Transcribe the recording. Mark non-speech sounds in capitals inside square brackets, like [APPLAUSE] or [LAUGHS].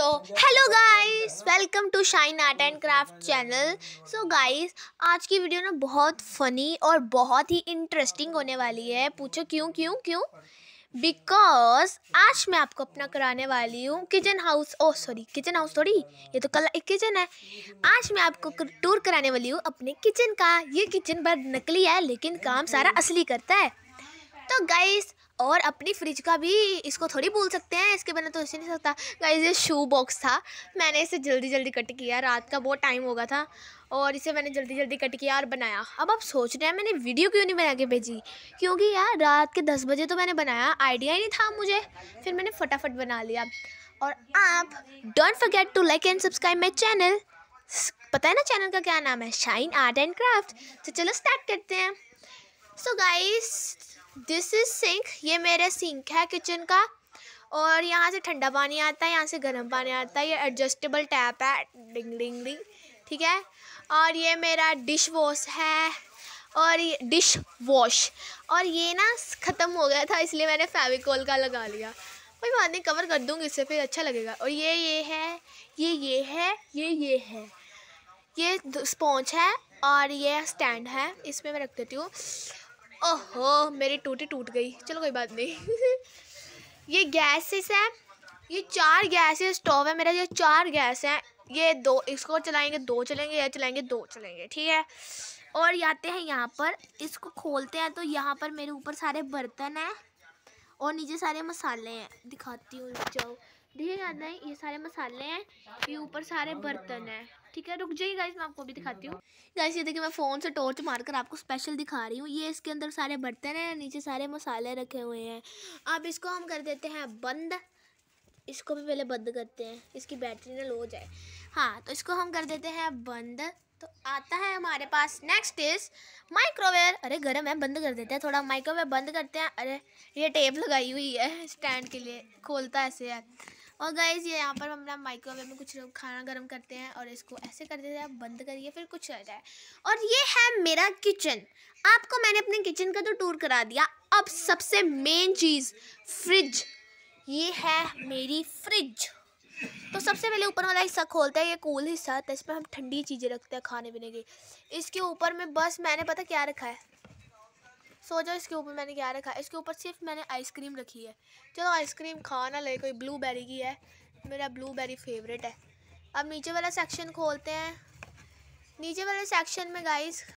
so hello guys welcome to shine art and craft channel so guys आज की video ना बहुत funny और बहुत ही इंटरेस्टिंग होने वाली है पूछो क्यों क्यों क्यों बिकॉज आज मैं आपको अपना कराने वाली हूँ kitchen house oh sorry kitchen house थोड़ी ये तो कल एक किचन है आज मैं आपको टूर कराने वाली हूँ अपने किचन का ये किचन बड़ा नकली है लेकिन काम सारा असली करता है तो गाइस और अपनी फ्रिज का भी इसको थोड़ी भूल सकते हैं इसके बिना तो इसे नहीं सकता गाइज ये शू बॉक्स था मैंने इसे जल्दी जल्दी कट किया रात का बहुत टाइम होगा था और इसे मैंने जल्दी जल्दी कट किया और बनाया अब आप सोच रहे हैं मैंने वीडियो क्यों नहीं बना के भेजी क्योंकि यार रात के दस बजे तो मैंने बनाया आइडिया ही नहीं था मुझे फिर मैंने फटाफट बना लिया और आप don't forget to like and subscribe my channel पता है ना चैनल का क्या नाम है शाइन आर्ट एंड क्राफ्ट तो चलो स्टार्ट करते हैं so so guys this is sink ये मेरा सिंक है किचन का और यहाँ से ठंडा पानी आता है यहाँ से गर्म पानी आता है ये एडजस्टेबल टैप है डिंग डिंग डिंग ठीक है और ये मेरा डिश वॉश है और ये डिश वॉश और ये ना ख़त्म हो गया था इसलिए मैंने फेविकॉल का लगा लिया कोई बात नहीं कवर कर दूँगी इससे फिर अच्छा लगेगा और ये ये है ये ये है ये ये है ये स्पॉन्च है और ये स्टैंड है इसमें मैं रख देती हूँ ओहो मेरी टूटी टूट गई चलो कोई बात नहीं [LAUGHS] ये गैसेस है ये चार गैस है स्टोव है मेरा ये चार गैस है ये दो इसको चलाएंगे दो चलेंगे या चलाएंगे दो चलेंगे ठीक है और आते हैं यहाँ पर इसको खोलते हैं तो यहाँ पर मेरे ऊपर सारे बर्तन हैं और नीचे सारे मसाले हैं दिखाती हूँ जाओ देखिए जाना है ये सारे मसाले हैं ये ऊपर सारे बर्तन हैं ठीक है रुक जाइए गाइस मैं आपको भी दिखाती हूँ गाइस ये देखिए मैं फ़ोन से टॉर्च मारकर आपको स्पेशल दिखा रही हूँ ये इसके अंदर सारे बर्तन हैं नीचे सारे मसाले रखे हुए हैं अब इसको हम कर देते हैं बंद इसको भी पहले बंद करते हैं इसकी बैटरी ना लो जाए हाँ तो इसको हम कर देते हैं बंद तो आता है हमारे पास नेक्स्ट इज माइक्रोवेव अरे गर्म है बंद कर देते हैं थोड़ा माइक्रोवेव बंद करते हैं अरे ये टेप लगाई हुई है स्टैंड के लिए खोलता ऐसे है और गाइज ये यहाँ पर हम माइक्रोवेव में कुछ लोग खाना गर्म करते हैं और इसको ऐसे कर देते हैं बंद करिए फिर कुछ रह जाए और ये है मेरा किचन आपको मैंने अपने किचन का तो टूर करा दिया अब सबसे मेन चीज़ फ्रिज ये है मेरी फ्रिज तो सबसे पहले ऊपर वाला हिस्सा खोलते हैं ये कूल हिस्सा तो इस इसमें हम ठंडी चीज़ें रखते हैं खाने पीने की इसके ऊपर में बस मैंने पता क्या रखा है सोचो इसके ऊपर मैंने क्या रखा है इसके ऊपर सिर्फ मैंने आइसक्रीम रखी है चलो आइसक्रीम खा ना ले कोई ब्लूबेरी की है मेरा बेरी फेवरेट है अब नीचे वाला सेक्शन खोलते हैं नीचे वाले सेक्शन में गाइस